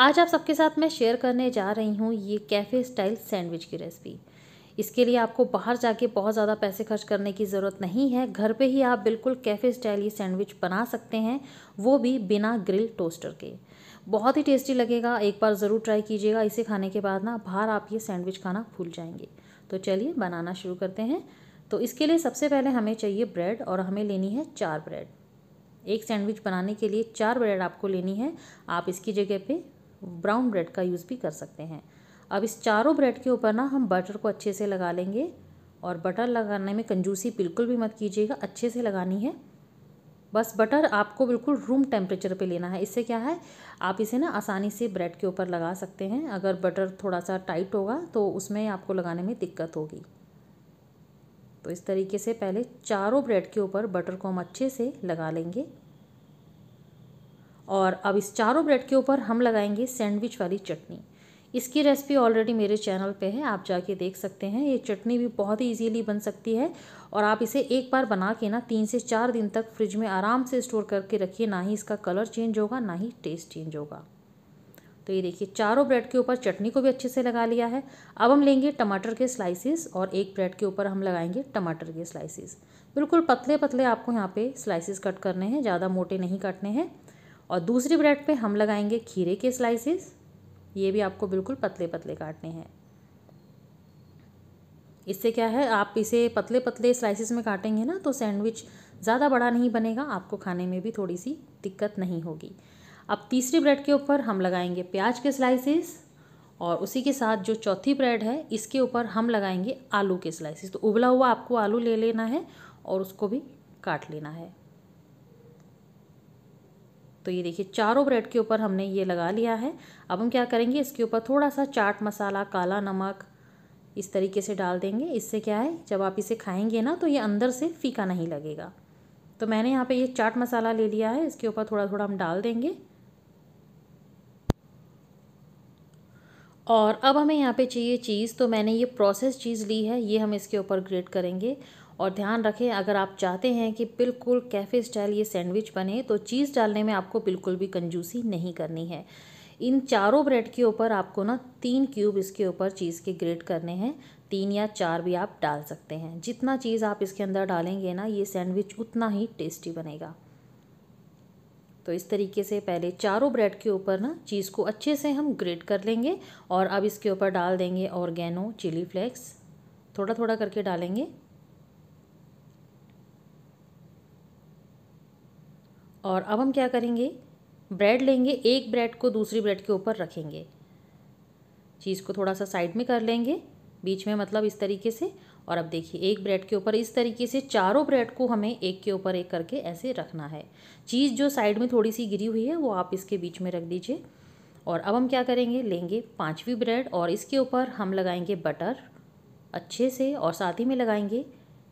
आज आप सबके साथ मैं शेयर करने जा रही हूँ ये कैफ़े स्टाइल सैंडविच की रेसिपी इसके लिए आपको बाहर जाके बहुत ज़्यादा पैसे खर्च करने की ज़रूरत नहीं है घर पे ही आप बिल्कुल कैफ़े स्टाइल ये सैंडविच बना सकते हैं वो भी बिना ग्रिल टोस्टर के बहुत ही टेस्टी लगेगा एक बार ज़रूर ट्राई कीजिएगा इसे खाने के बाद ना बाहर आप ये सैंडविच खाना भूल जाएंगे तो चलिए बनाना शुरू करते हैं तो इसके लिए सबसे पहले हमें चाहिए ब्रेड और हमें लेनी है चार ब्रेड एक सैंडविच बनाने के लिए चार ब्रेड आपको लेनी है आप इसकी जगह पे ब्राउन ब्रेड का यूज़ भी कर सकते हैं अब इस चारों ब्रेड के ऊपर ना हम बटर को अच्छे से लगा लेंगे और बटर लगाने में कंजूसी बिल्कुल भी मत कीजिएगा अच्छे से लगानी है बस बटर आपको बिल्कुल रूम टेम्परेचर पे लेना है इससे क्या है आप इसे ना आसानी से ब्रेड के ऊपर लगा सकते हैं अगर बटर थोड़ा सा टाइट होगा तो उसमें आपको लगाने में दिक्कत होगी तो इस तरीके से पहले चारों ब्रेड के ऊपर बटर को हम अच्छे से लगा लेंगे और अब इस चारों ब्रेड के ऊपर हम लगाएंगे सैंडविच वाली चटनी इसकी रेसिपी ऑलरेडी मेरे चैनल पे है आप जाके देख सकते हैं ये चटनी भी बहुत ही ईजीली बन सकती है और आप इसे एक बार बना के ना तीन से चार दिन तक फ्रिज में आराम से स्टोर करके रखिए ना ही इसका कलर चेंज होगा ना ही टेस्ट चेंज होगा तो ये देखिए चारों ब्रेड के ऊपर चटनी को भी अच्छे से लगा लिया है अब हम लेंगे टमाटर के स्लाइसिस और एक ब्रेड के ऊपर हम लगाएंगे टमाटर के स्लाइसिस बिल्कुल पतले पतले आपको यहाँ पे स्लाइसिस कट करने हैं ज़्यादा मोटे नहीं काटने हैं और दूसरी ब्रेड पे हम लगाएंगे खीरे के स्लाइसेस ये भी आपको बिल्कुल पतले पतले काटने हैं इससे क्या है आप इसे पतले पतले स्लाइसेस में काटेंगे ना तो सैंडविच ज़्यादा बड़ा नहीं बनेगा आपको खाने में भी थोड़ी सी दिक्कत नहीं होगी अब तीसरी ब्रेड के ऊपर हम लगाएंगे प्याज के स्लाइसेस और उसी के साथ जो चौथी ब्रेड है इसके ऊपर हम लगाएंगे आलू के स्लाइसेस तो उबला हुआ आपको आलू ले लेना है और उसको भी काट लेना है तो ये देखिए चारों ब्रेड के ऊपर हमने ये लगा लिया है अब हम क्या करेंगे इसके ऊपर थोड़ा सा चाट मसाला काला नमक इस तरीके से डाल देंगे इससे क्या है जब आप इसे खाएंगे ना तो ये अंदर से फीका नहीं लगेगा तो मैंने यहाँ पे ये चाट मसाला ले लिया है इसके ऊपर थोड़ा थोड़ा हम डाल देंगे और अब हमें यहाँ पे चाहिए चीज़ तो मैंने ये प्रोसेस चीज़ ली है ये हम इसके ऊपर ग्रेट करेंगे और ध्यान रखें अगर आप चाहते हैं कि बिल्कुल कैफ़े स्टाइल ये सैंडविच बने तो चीज़ डालने में आपको बिल्कुल भी कंजूसी नहीं करनी है इन चारों ब्रेड के ऊपर आपको ना तीन क्यूब इसके ऊपर चीज़ के ग्रेट करने हैं तीन या चार भी आप डाल सकते हैं जितना चीज़ आप इसके अंदर डालेंगे ना ये सैंडविच उतना ही टेस्टी बनेगा तो इस तरीके से पहले चारों ब्रेड के ऊपर ना चीज़ को अच्छे से हम ग्रेट कर लेंगे और अब इसके ऊपर डाल देंगे ऑर्गेनो चिली फ्लेक्स थोड़ा थोड़ा करके डालेंगे और अब हम क्या करेंगे ब्रेड लेंगे एक ब्रेड को दूसरी ब्रेड के ऊपर रखेंगे चीज़ को थोड़ा सा साइड में कर लेंगे बीच में मतलब इस तरीके से और अब देखिए एक ब्रेड के ऊपर इस तरीके से चारों ब्रेड को हमें एक के ऊपर एक करके ऐसे रखना है चीज़ जो साइड में थोड़ी सी गिरी हुई है वो आप इसके बीच में रख दीजिए और अब हम क्या करेंगे लेंगे पाँचवीं ब्रेड और इसके ऊपर हम लगाएंगे बटर अच्छे से और साथ ही में लगाएंगे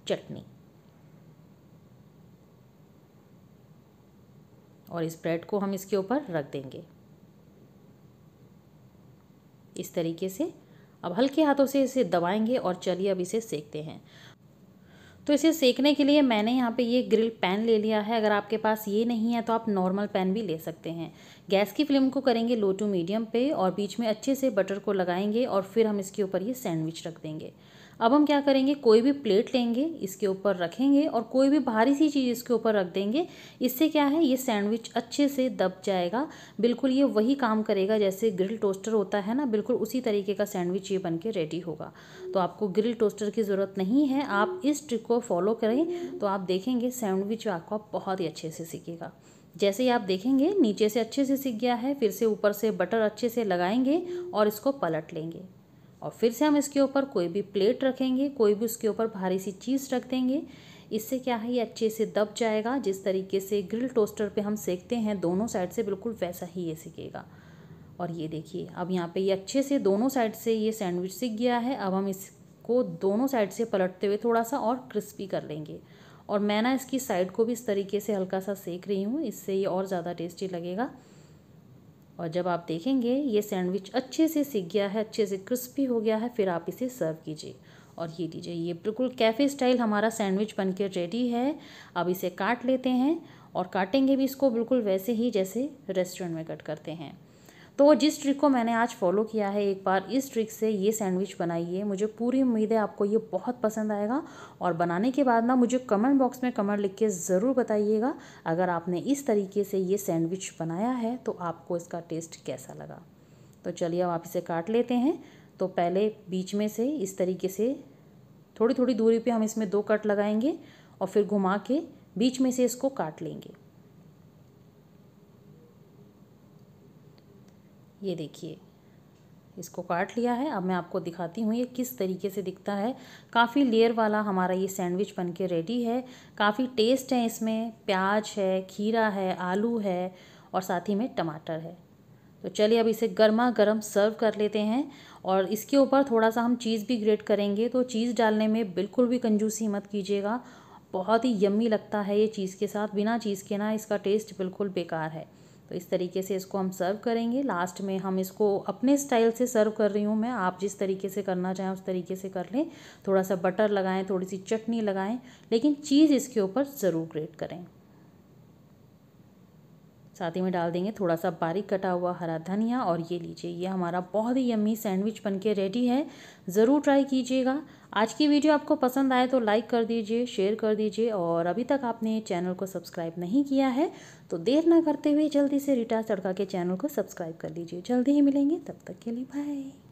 चटनी और इस ब्रेड को हम इसके ऊपर रख देंगे इस तरीके से अब हल्के हाथों से इसे दबाएंगे और चलिए अब इसे सेकते हैं तो इसे सेकने के लिए मैंने यहाँ पे ये ग्रिल पैन ले लिया है अगर आपके पास ये नहीं है तो आप नॉर्मल पैन भी ले सकते हैं गैस की फ्लेम को करेंगे लो टू मीडियम पे और बीच में अच्छे से बटर को लगाएंगे और फिर हम इसके ऊपर ये सैंडविच रख देंगे अब हम क्या करेंगे कोई भी प्लेट लेंगे इसके ऊपर रखेंगे और कोई भी भारी सी चीज़ इसके ऊपर रख देंगे इससे क्या है ये सैंडविच अच्छे से दब जाएगा बिल्कुल ये वही काम करेगा जैसे ग्रिल टोस्टर होता है ना बिल्कुल उसी तरीके का सैंडविच ये बन के रेडी होगा तो आपको ग्रिल टोस्टर की ज़रूरत नहीं है आप इस ट्रिक को फॉलो करें तो आप देखेंगे सैंडविच आपको बहुत ही अच्छे से सीखेगा जैसे ही आप देखेंगे नीचे से अच्छे से सीख गया है फिर से ऊपर से बटर अच्छे से लगाएंगे और इसको पलट लेंगे और फिर से हम इसके ऊपर कोई भी प्लेट रखेंगे कोई भी उसके ऊपर भारी सी चीज़ रख देंगे इससे क्या है ये अच्छे से दब जाएगा जिस तरीके से ग्रिल टोस्टर पे हम सेकते हैं दोनों साइड से बिल्कुल वैसा ही ये सिकेगा और ये देखिए अब यहाँ पे ये अच्छे से दोनों साइड से ये सैंडविच सीख गया है अब हम इसको दोनों साइड से पलटते हुए थोड़ा सा और क्रिस्पी कर लेंगे और मैं ना इसकी साइड को भी इस तरीके से हल्का सा सेक रही हूँ इससे ये और ज़्यादा टेस्टी लगेगा और जब आप देखेंगे ये सैंडविच अच्छे से सीख गया है अच्छे से क्रिस्पी हो गया है फिर आप इसे सर्व कीजिए और ये दीजिए ये बिल्कुल कैफ़े स्टाइल हमारा सैंडविच बनकर रेडी है अब इसे काट लेते हैं और काटेंगे भी इसको बिल्कुल वैसे ही जैसे रेस्टोरेंट में कट करते हैं तो जिस ट्रिक को मैंने आज फॉलो किया है एक बार इस ट्रिक से ये सैंडविच बनाइए मुझे पूरी उम्मीद है आपको ये बहुत पसंद आएगा और बनाने के बाद ना मुझे कमेंट बॉक्स में कमेंट लिख के ज़रूर बताइएगा अगर आपने इस तरीके से ये सैंडविच बनाया है तो आपको इसका टेस्ट कैसा लगा तो चलिए अब आप इसे काट लेते हैं तो पहले बीच में से इस तरीके से थोड़ी थोड़ी दूरी पर हम इसमें दो कट लगाएंगे और फिर घुमा के बीच में से इसको काट लेंगे ये देखिए इसको काट लिया है अब मैं आपको दिखाती हूँ ये किस तरीके से दिखता है काफ़ी लेयर वाला हमारा ये सैंडविच बन के रेडी है काफ़ी टेस्ट है इसमें प्याज है खीरा है आलू है और साथ ही में टमाटर है तो चलिए अब इसे गर्मा गर्म सर्व कर लेते हैं और इसके ऊपर थोड़ा सा हम चीज़ भी ग्रेट करेंगे तो चीज़ डालने में बिल्कुल भी कंजूसी मत कीजिएगा बहुत ही यम्मी लगता है ये चीज़ के साथ बिना चीज़ के ना इसका टेस्ट बिल्कुल बेकार है तो इस तरीके से इसको हम सर्व करेंगे लास्ट में हम इसको अपने स्टाइल से सर्व कर रही हूँ मैं आप जिस तरीके से करना चाहें उस तरीके से कर लें थोड़ा सा बटर लगाएं थोड़ी सी चटनी लगाएं लेकिन चीज़ इसके ऊपर ज़रूर ग्रेट करें साथ ही में डाल देंगे थोड़ा सा बारीक कटा हुआ हरा धनिया और ये लीजिए ये हमारा बहुत ही यम्मी सैंडविच बनके रेडी है ज़रूर ट्राई कीजिएगा आज की वीडियो आपको पसंद आए तो लाइक कर दीजिए शेयर कर दीजिए और अभी तक आपने चैनल को सब्सक्राइब नहीं किया है तो देर ना करते हुए जल्दी से रिटा सड़का के चैनल को सब्सक्राइब कर लीजिए जल्दी ही मिलेंगे तब तक के लिए बाय